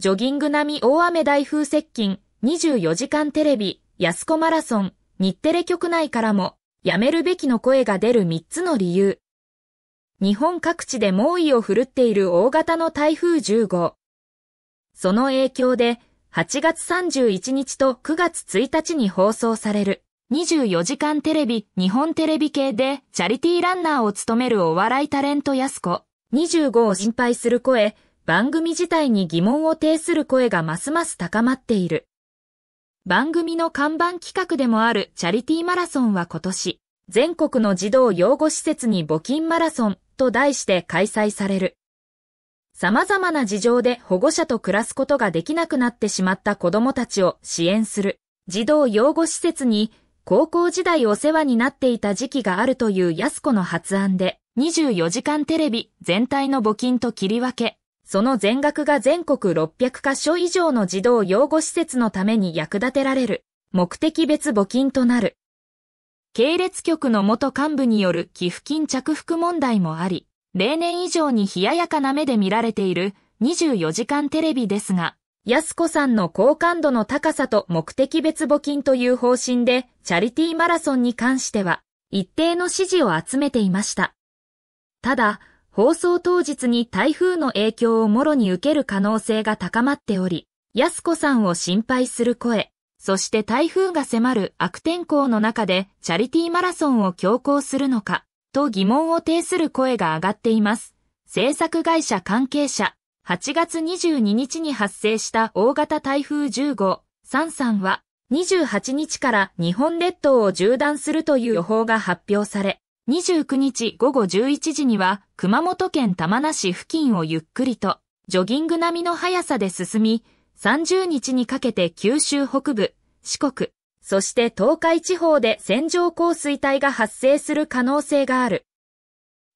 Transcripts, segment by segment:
ジョギング並み大雨台風接近、24時間テレビ、安子マラソン、日テレ局内からも、やめるべきの声が出る3つの理由。日本各地で猛威を振るっている大型の台風10号。その影響で、8月31日と9月1日に放送される24時間テレビ日本テレビ系でチャリティーランナーを務めるお笑いタレント安子25を心配する声番組自体に疑問を呈する声がますます高まっている。番組の看板企画でもあるチャリティーマラソンは今年、全国の児童養護施設に募金マラソンと題して開催される。様々な事情で保護者と暮らすことができなくなってしまった子供たちを支援する児童養護施設に高校時代お世話になっていた時期があるという安子の発案で24時間テレビ全体の募金と切り分けその全額が全国600箇所以上の児童養護施設のために役立てられる、目的別募金となる。系列局の元幹部による寄付金着服問題もあり、例年以上に冷ややかな目で見られている24時間テレビですが、安子さんの好感度の高さと目的別募金という方針で、チャリティーマラソンに関しては、一定の支持を集めていました。ただ、放送当日に台風の影響をもろに受ける可能性が高まっており、安子さんを心配する声、そして台風が迫る悪天候の中でチャリティーマラソンを強行するのか、と疑問を呈する声が上がっています。制作会社関係者、8月22日に発生した大型台風1 5号、3さんは、28日から日本列島を縦断するという予報が発表され、29日午後11時には熊本県玉名市付近をゆっくりとジョギング並みの速さで進み、30日にかけて九州北部、四国、そして東海地方で線状降水帯が発生する可能性がある。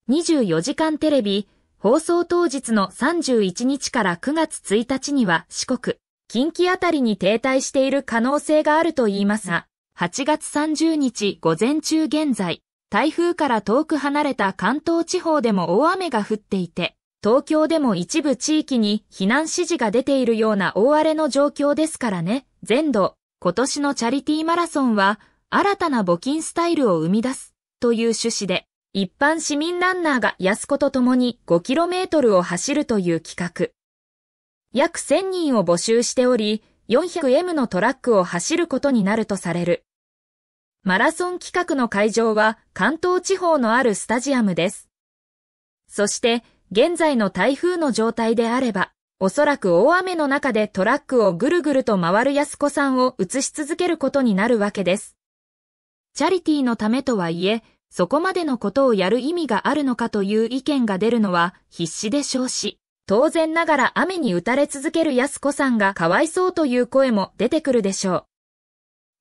24時間テレビ、放送当日の31日から9月1日には四国、近畿あたりに停滞している可能性があると言いますが、8月30日午前中現在、台風から遠く離れた関東地方でも大雨が降っていて、東京でも一部地域に避難指示が出ているような大荒れの状況ですからね。全土、今年のチャリティーマラソンは、新たな募金スタイルを生み出す、という趣旨で、一般市民ランナーが安子と共に 5km を走るという企画。約1000人を募集しており、400M のトラックを走ることになるとされる。マラソン企画の会場は関東地方のあるスタジアムです。そして、現在の台風の状態であれば、おそらく大雨の中でトラックをぐるぐると回る安子さんを映し続けることになるわけです。チャリティーのためとはいえ、そこまでのことをやる意味があるのかという意見が出るのは必死でしょうし、当然ながら雨に打たれ続ける安子さんがかわいそうという声も出てくるでしょう。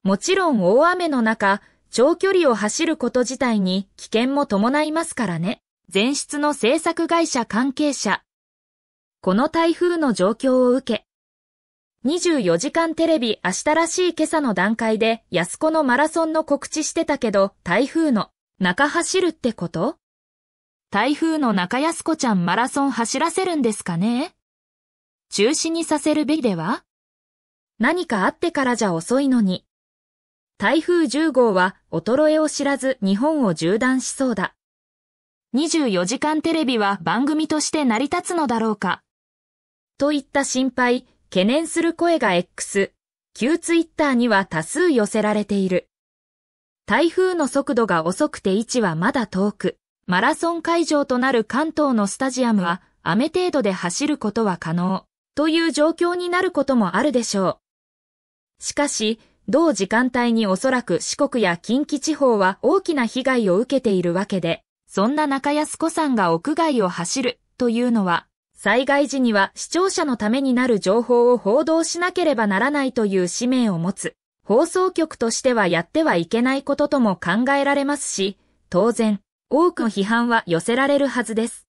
もちろん大雨の中、長距離を走ること自体に危険も伴いますからね。前室の制作会社関係者。この台風の状況を受け、24時間テレビ明日らしい今朝の段階で安子のマラソンの告知してたけど、台風の中走るってこと台風の中安子ちゃんマラソン走らせるんですかね中止にさせるべきでは何かあってからじゃ遅いのに。台風10号は衰えを知らず日本を縦断しそうだ。24時間テレビは番組として成り立つのだろうか。といった心配、懸念する声が X、旧ツイッターには多数寄せられている。台風の速度が遅くて位置はまだ遠く、マラソン会場となる関東のスタジアムは雨程度で走ることは可能、という状況になることもあるでしょう。しかし、同時間帯におそらく四国や近畿地方は大きな被害を受けているわけで、そんな中安子さんが屋外を走るというのは、災害時には視聴者のためになる情報を報道しなければならないという使命を持つ、放送局としてはやってはいけないこととも考えられますし、当然、多くの批判は寄せられるはずです。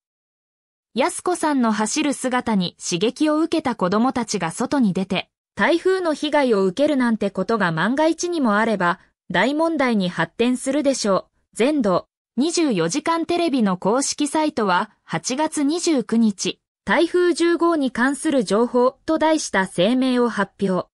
安子さんの走る姿に刺激を受けた子供たちが外に出て、台風の被害を受けるなんてことが万が一にもあれば、大問題に発展するでしょう。全土、24時間テレビの公式サイトは、8月29日、台風10号に関する情報と題した声明を発表。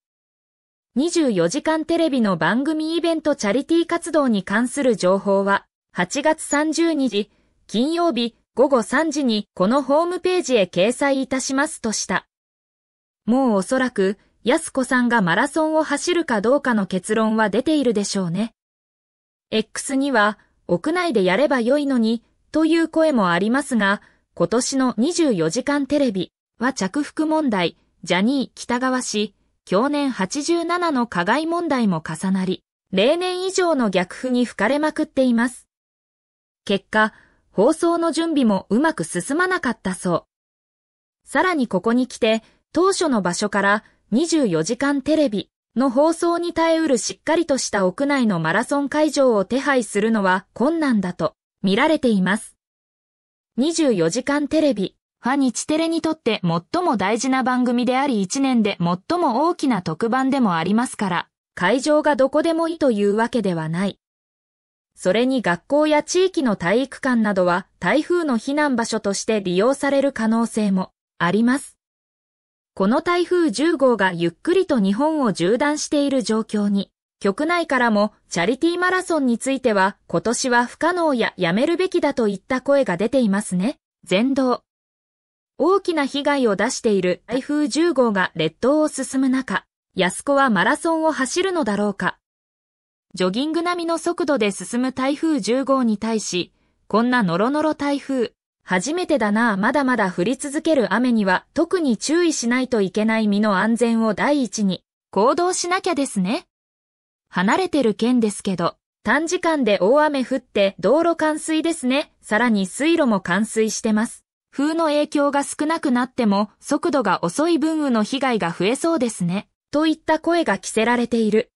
24時間テレビの番組イベントチャリティー活動に関する情報は、8月30日、金曜日午後3時にこのホームページへ掲載いたしますとした。もうおそらく、安子さんがマラソンを走るかどうかの結論は出ているでしょうね。X には、屋内でやればよいのに、という声もありますが、今年の24時間テレビは着服問題、ジャニー北川氏、去年87の加害問題も重なり、例年以上の逆風に吹かれまくっています。結果、放送の準備もうまく進まなかったそう。さらにここに来て、当初の場所から24時間テレビの放送に耐えうるしっかりとした屋内のマラソン会場を手配するのは困難だと見られています。24時間テレビは日テレにとって最も大事な番組であり1年で最も大きな特番でもありますから、会場がどこでもいいというわけではない。それに学校や地域の体育館などは台風の避難場所として利用される可能性もあります。この台風10号がゆっくりと日本を縦断している状況に、局内からもチャリティーマラソンについては今年は不可能ややめるべきだといった声が出ていますね。全道。大きな被害を出している台風10号が列島を進む中、安子はマラソンを走るのだろうか。ジョギング並みの速度で進む台風10号に対し、こんなノロノロ台風、初めてだなまだまだ降り続ける雨には特に注意しないといけない身の安全を第一に行動しなきゃですね。離れてる県ですけど、短時間で大雨降って道路冠水ですね。さらに水路も冠水してます。風の影響が少なくなっても速度が遅い分雨の被害が増えそうですね。といった声が着せられている。